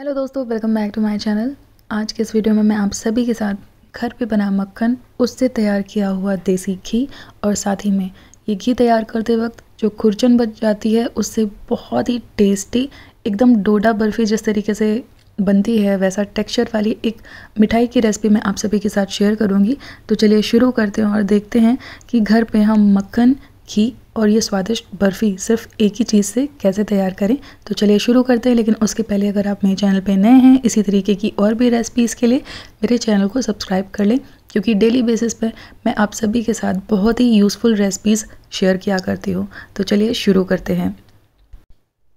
hello दोस्तों welcome back to my channel आज के इस वीडियो में मैं आप सभी के साथ घर पे बना मक्खन उससे तैयार किया हुआ देसी घी और साथ ही में ये घी तैयार करते वक्त जो खुरचन बच जाती है उससे बहुत ही टेस्टी एकदम डोडा बर्फ़ी जिस तरीके से बनती है वैसा टेक्सचर वाली एक मिठाई की रेसिपी मैं आप सभी के साथ शेयर करूँगी तो चलिए शुरू करते हैं और देखते हैं कि घर पर हम मक्खन घी और ये स्वादिष्ट बर्फ़ी सिर्फ एक ही चीज़ से कैसे तैयार करें तो चलिए शुरू करते हैं लेकिन उसके पहले अगर आप मेरे चैनल पे नए हैं इसी तरीके की और भी रेसिपीज़ के लिए मेरे चैनल को सब्सक्राइब कर लें क्योंकि डेली बेसिस पे मैं आप सभी के साथ बहुत ही यूज़फुल रेसिपीज़ शेयर किया करती हूँ तो चलिए शुरू करते हैं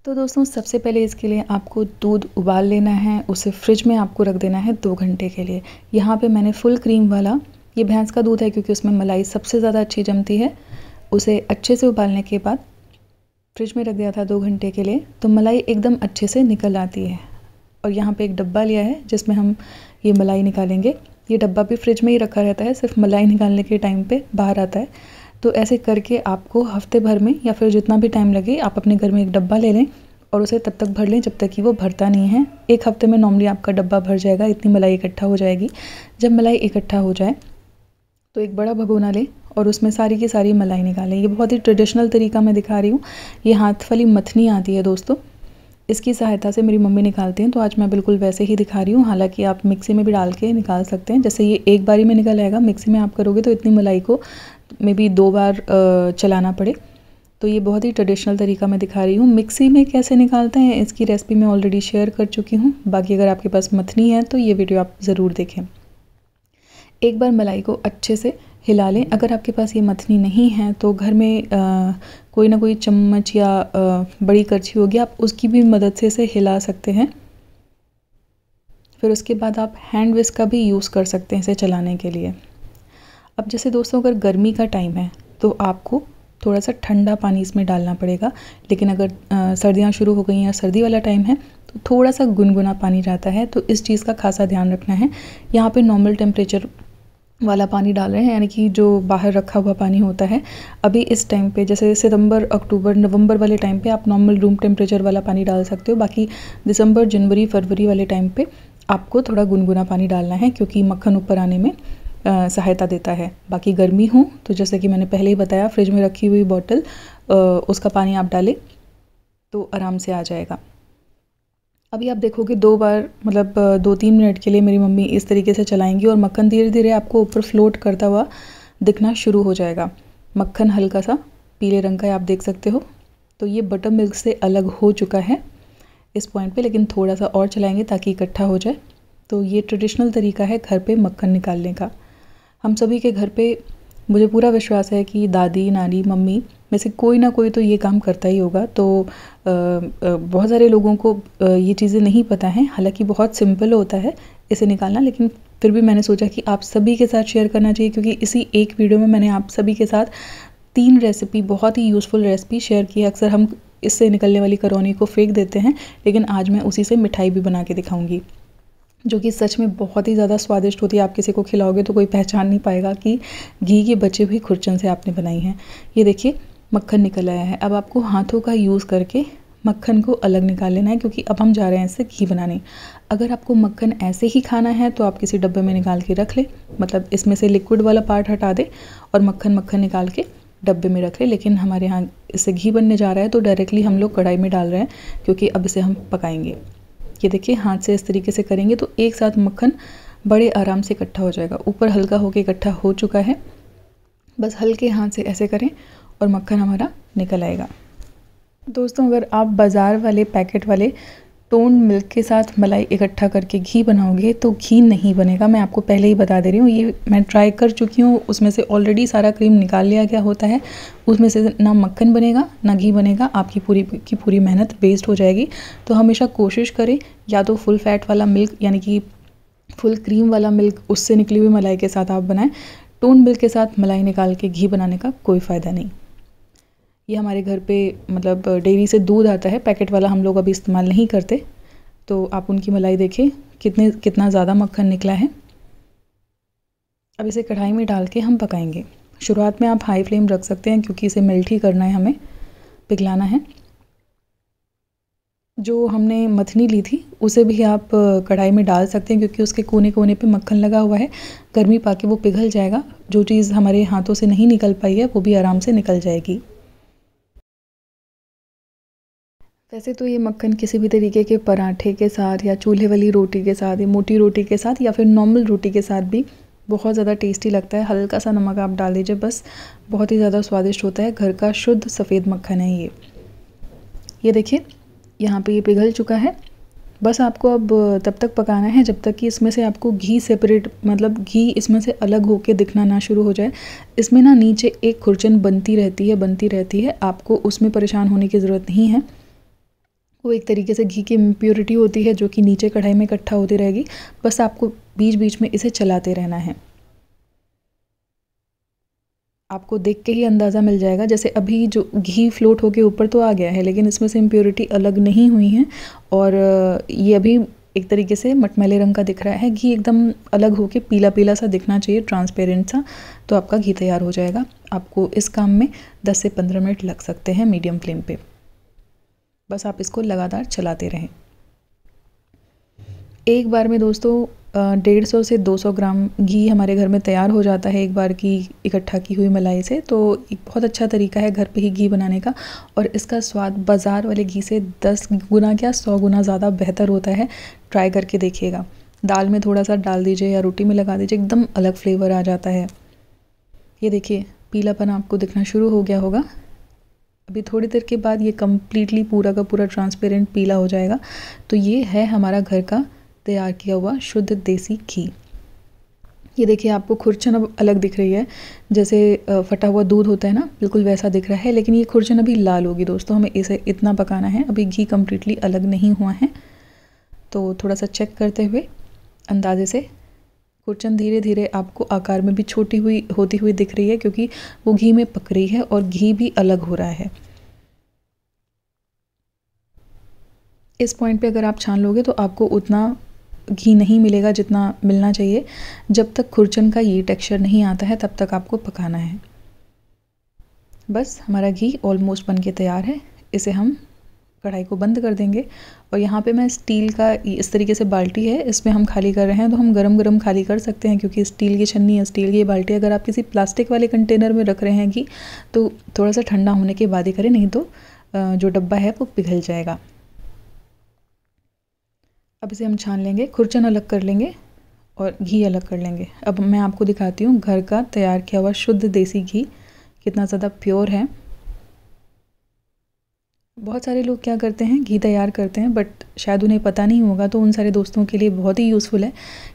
तो दोस्तों सबसे पहले इसके लिए आपको दूध उबाल लेना है उसे फ्रिज में आपको रख देना है दो घंटे के लिए यहाँ पे मैंने फुल क्रीम वाला ये भैंस का दूध है क्योंकि उसमें मलाई सबसे ज़्यादा अच्छी जमती है उसे अच्छे से उबालने के बाद फ्रिज में रख दिया था दो घंटे के लिए तो मलाई एकदम अच्छे से निकल आती है और यहाँ पे एक डब्बा लिया है जिसमें हम ये मलाई निकालेंगे ये डब्बा भी फ्रिज में ही रखा रहता है सिर्फ मलाई निकालने के टाइम पे बाहर आता है तो ऐसे करके आपको हफ्ते भर में या फिर जितना भी टाइम लगे आप अपने घर में एक डब्बा ले लें और उसे तब तक भर लें जब तक कि वो भरता नहीं है एक हफ्ते में नॉर्मली आपका डब्बा भर जाएगा इतनी मलाई इकट्ठा हो जाएगी जब मलाई इकट्ठा हो जाए तो एक बड़ा भगोना लें और उसमें सारी की सारी मलाई निकालें ये बहुत ही ट्रेडिशनल तरीका मैं दिखा रही हूँ ये हाथ वाली मथनी आती है दोस्तों इसकी सहायता से मेरी मम्मी निकालती हैं तो आज मैं बिल्कुल वैसे ही दिखा रही हूँ हालांकि आप मिक्सी में भी डाल के निकाल सकते हैं जैसे ये एक बारी में निकल आएगा मिक्सी में आप करोगे तो इतनी मलाई को मे बी दो बार चलाना पड़े तो ये बहुत ही ट्रेडिशनल तरीका मैं दिखा रही हूँ मिक्सी में कैसे निकालते हैं इसकी रेसिपी मैं ऑलरेडी शेयर कर चुकी हूँ बाकी अगर आपके पास मथनी है तो ये वीडियो आप ज़रूर देखें एक बार मलाई को अच्छे से हिला लें अगर आपके पास ये मथनी नहीं है तो घर में आ, कोई ना कोई चम्मच या आ, बड़ी करछी होगी आप उसकी भी मदद से इसे हिला सकते हैं फिर उसके बाद आप हैंड विस्क का भी यूज़ कर सकते हैं इसे चलाने के लिए अब जैसे दोस्तों अगर गर्मी का टाइम है तो आपको थोड़ा सा ठंडा पानी इसमें डालना पड़ेगा लेकिन अगर सर्दियाँ शुरू हो गई हैं सर्दी वाला टाइम है तो थोड़ा सा गुनगुना पानी रहता है तो इस चीज़ का खासा ध्यान रखना है यहाँ पे नॉर्मल टेम्परेचर वाला पानी डाल रहे हैं यानी कि जो बाहर रखा हुआ पानी होता है अभी इस टाइम पे जैसे सितंबर अक्टूबर नवंबर वाले टाइम पे आप नॉर्मल रूम टेम्परेचर वाला पानी डाल सकते हो बाकी दिसंबर जनवरी फरवरी वाले टाइम पे आपको थोड़ा गुनगुना पानी डालना है क्योंकि मक्खन ऊपर आने में आ, सहायता देता है बाकी गर्मी हो तो जैसे कि मैंने पहले ही बताया फ्रिज में रखी हुई बॉटल उसका पानी आप डालें तो आराम से आ जाएगा अभी आप देखोगे दो बार मतलब दो तीन मिनट के लिए मेरी मम्मी इस तरीके से चलाएंगी और मक्खन धीरे धीरे आपको ऊपर फ्लोट करता हुआ दिखना शुरू हो जाएगा मक्खन हल्का सा पीले रंग का आप देख सकते हो तो ये बटर मिल्क से अलग हो चुका है इस पॉइंट पे लेकिन थोड़ा सा और चलाएंगे ताकि इकट्ठा हो जाए तो ये ट्रेडिशनल तरीका है घर पे मक्खन निकालने का हम सभी के घर पे मुझे पूरा विश्वास है कि दादी नानी मम्मी में से कोई ना कोई तो ये काम करता ही होगा तो बहुत सारे लोगों को ये चीज़ें नहीं पता हैं हालांकि बहुत सिंपल होता है इसे निकालना लेकिन फिर भी मैंने सोचा कि आप सभी के साथ शेयर करना चाहिए क्योंकि इसी एक वीडियो में मैंने आप सभी के साथ तीन रेसिपी बहुत ही यूज़फुल रेसिपी शेयर की है अक्सर हम इससे निकलने वाली करौनी को फेंक देते हैं लेकिन आज मैं उसी से मिठाई भी बना के दिखाऊंगी जो कि सच में बहुत ही ज़्यादा स्वादिष्ट होती है आप किसी को खिलाओगे तो कोई पहचान नहीं पाएगा कि घी के बचे हुई खुरचन से आपने बनाई हैं ये देखिए मक्खन निकल आया है अब आपको हाथों का यूज़ करके मक्खन को अलग निकाल लेना है क्योंकि अब हम जा रहे हैं इससे घी बनाने अगर आपको मक्खन ऐसे ही खाना है तो आप किसी डब्बे में निकाल के रख लें मतलब इसमें से लिक्विड वाला पार्ट हटा दें और मक्खन मक्खन निकाल के डब्बे में रख लें लेकिन हमारे यहाँ इससे घी बनने जा रहा है तो डायरेक्टली हम लोग कढ़ाई में डाल रहे हैं क्योंकि अब इसे हम पकाएंगे ये देखिए हाथ से इस तरीके से करेंगे तो एक साथ मक्खन बड़े आराम से इकट्ठा हो जाएगा ऊपर हल्का होकर इकट्ठा हो चुका है बस हल्के हाथ से ऐसे करें और मक्खन हमारा निकल आएगा दोस्तों अगर आप बाज़ार वाले पैकेट वाले टोन मिल्क के साथ मलाई इकट्ठा करके घी बनाओगे तो घी नहीं बनेगा मैं आपको पहले ही बता दे रही हूँ ये मैं ट्राई कर चुकी हूँ उसमें से ऑलरेडी सारा क्रीम निकाल लिया गया होता है उसमें से ना मक्खन बनेगा ना घी बनेगा आपकी पूरी की पूरी मेहनत वेस्ट हो जाएगी तो हमेशा कोशिश करें या तो फुल फैट वाला मिल्क यानी कि फुल क्रीम वाला मिल्क उससे निकली हुई मलाई के साथ आप बनाएं टोन मिल्क के साथ मलाई निकाल के घी बनाने का कोई फ़ायदा नहीं ये हमारे घर पे मतलब डेयरी से दूध आता है पैकेट वाला हम लोग अभी इस्तेमाल नहीं करते तो आप उनकी मलाई देखें कितने कितना ज़्यादा मक्खन निकला है अब इसे कढ़ाई में डाल के हम पकाएंगे शुरुआत में आप हाई फ्लेम रख सकते हैं क्योंकि इसे मेल्ट ही करना है हमें पिघलाना है जो हमने मथनी ली थी उसे भी आप कढ़ाई में डाल सकते हैं क्योंकि उसके कोने कोने पे मक्खन लगा हुआ है गर्मी पाके वो पिघल जाएगा जो चीज़ हमारे हाथों से नहीं निकल पाई है वो भी आराम से निकल जाएगी वैसे तो ये मक्खन किसी भी तरीके के पराठे के साथ या चूल्हे वाली रोटी के साथ या मोटी रोटी के साथ या फिर नॉर्मल रोटी के साथ भी बहुत ज़्यादा टेस्टी लगता है हल्का सा नमक आप डाल दीजिए बस बहुत ही ज़्यादा स्वादिष्ट होता है घर का शुद्ध सफ़ेद मक्खन है ये ये देखिए यहाँ पे ये पिघल चुका है बस आपको अब तब तक पकाना है जब तक कि इसमें से आपको घी सेपरेट मतलब घी इसमें से अलग होके दिखना ना शुरू हो जाए इसमें ना नीचे एक खुरचन बनती रहती है बनती रहती है आपको उसमें परेशान होने की ज़रूरत नहीं है वो एक तरीके से घी की इम्प्योरिटी होती है जो कि नीचे कढ़ाई में इकट्ठा होती रहेगी बस आपको बीच बीच में इसे चलाते रहना है आपको देख के ही अंदाज़ा मिल जाएगा जैसे अभी जो घी फ्लोट होके ऊपर तो आ गया है लेकिन इसमें से इम्प्योरिटी अलग नहीं हुई है और ये अभी एक तरीके से मटमैले रंग का दिख रहा है घी एकदम अलग होके पीला पीला सा दिखना चाहिए ट्रांसपेरेंट सा तो आपका घी तैयार हो जाएगा आपको इस काम में 10 से 15 मिनट लग सकते हैं मीडियम फ्लेम पे बस आप इसको लगातार चलाते रहें एक बार में दोस्तों डेढ़ सौ से दो सौ ग्राम घी हमारे घर में तैयार हो जाता है एक बार की इकट्ठा की हुई मलाई से तो एक बहुत अच्छा तरीका है घर पे ही घी बनाने का और इसका स्वाद बाज़ार वाले घी से दस गुना क्या सौ गुना ज़्यादा बेहतर होता है ट्राई करके देखिएगा दाल में थोड़ा सा डाल दीजिए या रोटी में लगा दीजिए एकदम अलग फ्लेवर आ जाता है ये देखिए पीलापन आपको दिखना शुरू हो गया होगा अभी थोड़ी देर के बाद ये कम्प्लीटली पूरा का पूरा ट्रांसपेरेंट पीला हो जाएगा तो ये है हमारा घर का तैयार किया हुआ शुद्ध देसी घी ये देखिए आपको खुरचन अब अलग दिख रही है जैसे फटा हुआ दूध होता है ना बिल्कुल वैसा दिख रहा है लेकिन ये खुरचन अभी लाल होगी दोस्तों हमें इसे इतना पकाना है अभी घी कम्प्लीटली अलग नहीं हुआ है तो थोड़ा सा चेक करते हुए अंदाजे से खुरचन धीरे धीरे आपको आकार में भी छोटी हुई होती हुई दिख रही है क्योंकि वो घी में पक रही है और घी भी अलग हो रहा है इस पॉइंट पे अगर आप छान लोगे तो आपको उतना घी नहीं मिलेगा जितना मिलना चाहिए जब तक खुरचन का ये टेक्सचर नहीं आता है तब तक आपको पकाना है बस हमारा घी ऑलमोस्ट बन के तैयार है इसे हम कढ़ाई को बंद कर देंगे और यहाँ पे मैं स्टील का इस तरीके से बाल्टी है इसमें हम खाली कर रहे हैं तो हम गरम गरम खाली कर सकते हैं क्योंकि स्टील की छन्नी है स्टील की बाल्टी अगर आप किसी प्लास्टिक वाले कंटेनर में रख रहे हैं कि तो थोड़ा सा ठंडा होने के बाद ही करें नहीं तो जो डब्बा है वो पिघल जाएगा अब इसे हम छान लेंगे खुरचन अलग कर लेंगे और घी अलग कर लेंगे अब मैं आपको दिखाती हूँ घर का तैयार किया हुआ शुद्ध देसी घी कितना ज़्यादा प्योर है बहुत सारे लोग क्या करते हैं घी तैयार करते हैं बट शायद उन्हें पता नहीं होगा तो उन सारे दोस्तों के लिए बहुत ही यूज़फुल है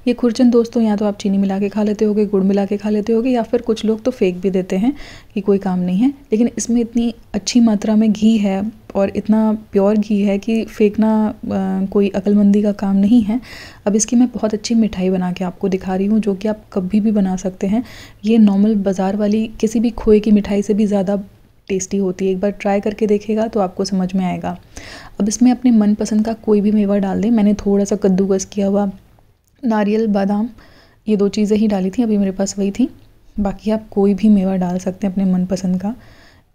ये खुरचन दोस्तों या तो आप चीनी मिला के खा लेते होगे गुड़ मिला के खा लेते होगे या फिर कुछ लोग तो फेंक भी देते हैं कि कोई काम नहीं है लेकिन इसमें इतनी अच्छी मात्रा में घी है और इतना प्योर घी है कि फेंकना कोई अकलमंदी का काम नहीं है अब इसकी मैं बहुत अच्छी मिठाई बना के आपको दिखा रही हूँ जो कि आप कभी भी बना सकते हैं ये नॉर्मल बाज़ार वाली किसी भी खोए की मिठाई से भी ज़्यादा टेस्टी होती है एक बार ट्राई करके देखेगा तो आपको समझ में आएगा अब इसमें अपने मनपसंद का कोई भी मेवा डाल दें मैंने थोड़ा सा कद्दूकस किया हुआ नारियल बादाम ये दो चीज़ें ही डाली थी अभी मेरे पास वही थी बाकी आप कोई भी मेवा डाल सकते हैं अपने मनपसंद का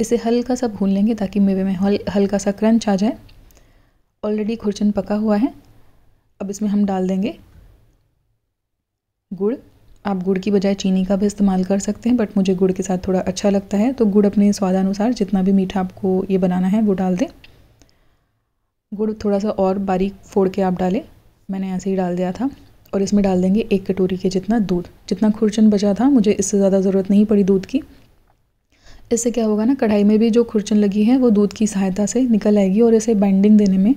इसे हल्का सा भून लेंगे ताकि मेवे में हल हल्का सा क्रंच आ जाए ऑलरेडी खुरचन पका हुआ है अब इसमें हम डाल देंगे गुड़ आप गुड़ की बजाय चीनी का भी इस्तेमाल कर सकते हैं बट मुझे गुड़ के साथ थोड़ा अच्छा लगता है तो गुड़ अपने स्वादानुसार जितना भी मीठा आपको ये बनाना है वो डाल दें गुड़ थोड़ा सा और बारीक फोड़ के आप डालें मैंने ऐसे ही डाल दिया था और इसमें डाल देंगे एक कटोरी के जितना दूध जितना खुरचन बचा था मुझे इससे ज़्यादा ज़रूरत नहीं पड़ी दूध की इससे क्या होगा ना कढ़ाई में भी जो खुरचन लगी है वो दूध की सहायता से निकल आएगी और इसे बाइंडिंग देने में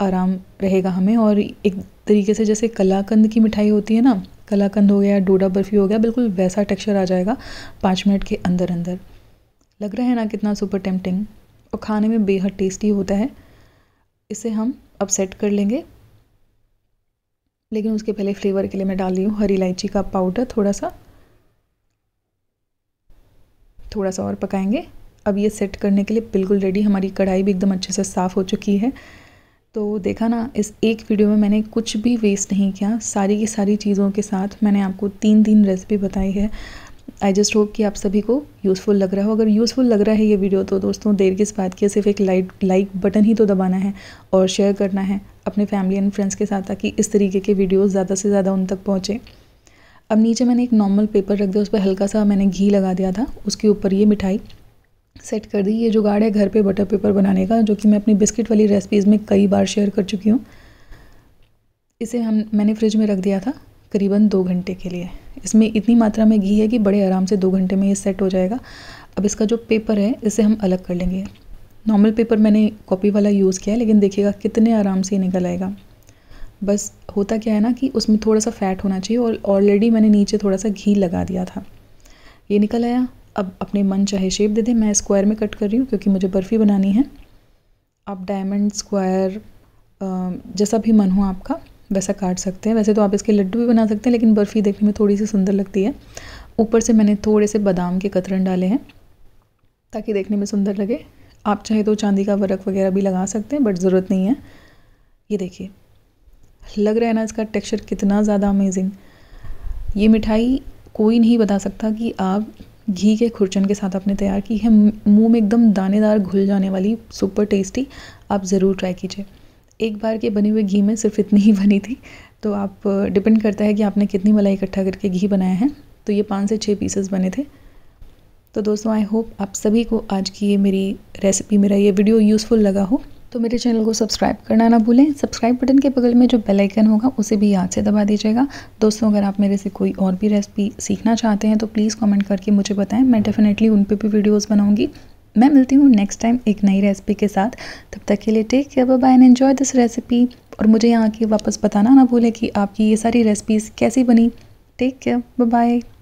आराम रहेगा हमें और एक तरीके से जैसे कलाकंद की मिठाई होती है ना कलाकंद हो गया डोडा बर्फ़ी हो गया बिल्कुल वैसा टेक्सचर आ जाएगा पाँच मिनट के अंदर अंदर लग रहा है ना कितना सुपर टेम्पटिंग और खाने में बेहद टेस्टी होता है इसे हम अब सेट कर लेंगे लेकिन उसके पहले फ्लेवर के लिए मैं डाल रही हूँ हरी इलायची का पाउडर थोड़ा सा थोड़ा सा और पकाएंगे अब ये सेट करने के लिए बिल्कुल रेडी हमारी कढ़ाई भी एकदम अच्छे से साफ़ हो चुकी है तो देखा ना इस एक वीडियो में मैंने कुछ भी वेस्ट नहीं किया सारी की सारी चीज़ों के साथ मैंने आपको तीन तीन रेसिपी बताई है आई जस्ट होप कि आप सभी को यूज़फुल लग रहा हो अगर यूज़फुल लग रहा है ये वीडियो तो दोस्तों देर किस बात की सिर्फ एक लाइक लाइक बटन ही तो दबाना है और शेयर करना है अपने फैमिली एंड फ्रेंड्स के साथ ताकि इस तरीके के वीडियो ज़्यादा से ज़्यादा उन तक पहुँचें अब नीचे मैंने एक नॉर्मल पेपर रख दिया उस पर हल्का सा मैंने घी लगा दिया था उसके ऊपर ये मिठाई सेट कर दी ये जुगाड़ है घर पे बटर पेपर बनाने का जो कि मैं अपनी बिस्किट वाली रेसिपीज़ में कई बार शेयर कर चुकी हूँ इसे हम मैंने फ्रिज में रख दिया था करीबन दो घंटे के लिए इसमें इतनी मात्रा में घी है कि बड़े आराम से दो घंटे में ये सेट हो जाएगा अब इसका जो पेपर है इसे हम अलग कर लेंगे नॉर्मल पेपर मैंने कॉपी वाला यूज़ किया है लेकिन देखिएगा कितने आराम से निकल आएगा बस होता क्या है ना कि उसमें थोड़ा सा फैट होना चाहिए और ऑलरेडी मैंने नीचे थोड़ा सा घी लगा दिया था ये निकल आया अब अपने मन चाहे शेप दे दें मैं स्क्वायर में कट कर रही हूँ क्योंकि मुझे बर्फ़ी बनानी है आप डायमंड स्क्वायर जैसा भी मन हो आपका वैसा काट सकते हैं वैसे तो आप इसके लड्डू भी बना सकते हैं लेकिन बर्फ़ी देखने में थोड़ी सी सुंदर लगती है ऊपर से मैंने थोड़े से बादाम के कतरन डाले हैं ताकि देखने में सुंदर लगे आप चाहे तो चांदी का वर्क वगैरह भी लगा सकते हैं बट ज़रूरत नहीं है ये देखिए लग रहा है ना इसका टेक्सचर कितना ज़्यादा अमेजिंग ये मिठाई कोई नहीं बता सकता कि आप घी के खुरचन के साथ आपने तैयार की है मुंह में एकदम दानेदार घुल जाने वाली सुपर टेस्टी आप ज़रूर ट्राई कीजिए एक बार के बने हुए घी में सिर्फ इतनी ही बनी थी तो आप डिपेंड करता है कि आपने कितनी मलाई इकट्ठा करके घी बनाया है तो ये पाँच से छः पीसेस बने थे तो दोस्तों आई होप आप सभी को आज की ये मेरी रेसिपी मेरा ये वीडियो यूज़फुल लगा हो तो मेरे चैनल को सब्सक्राइब करना ना भूलें सब्सक्राइब बटन के बगल में जो बेल आइकन होगा उसे भी याद से दबा दीजिएगा दोस्तों अगर आप मेरे से कोई और भी रेसिपी सीखना चाहते हैं तो प्लीज़ कमेंट करके मुझे बताएं मैं डेफ़िनेटली उन पर भी वीडियोज़ बनाऊँगी मैं मिलती हूँ नेक्स्ट टाइम एक नई रेसिपी के साथ तब तक के लिए take care bye and enjoy this recipe और मुझे यहाँ आके वापस बताना ना भूलें कि आपकी ये सारी रेसिपीज़ कैसी बनी टेक केयर बाय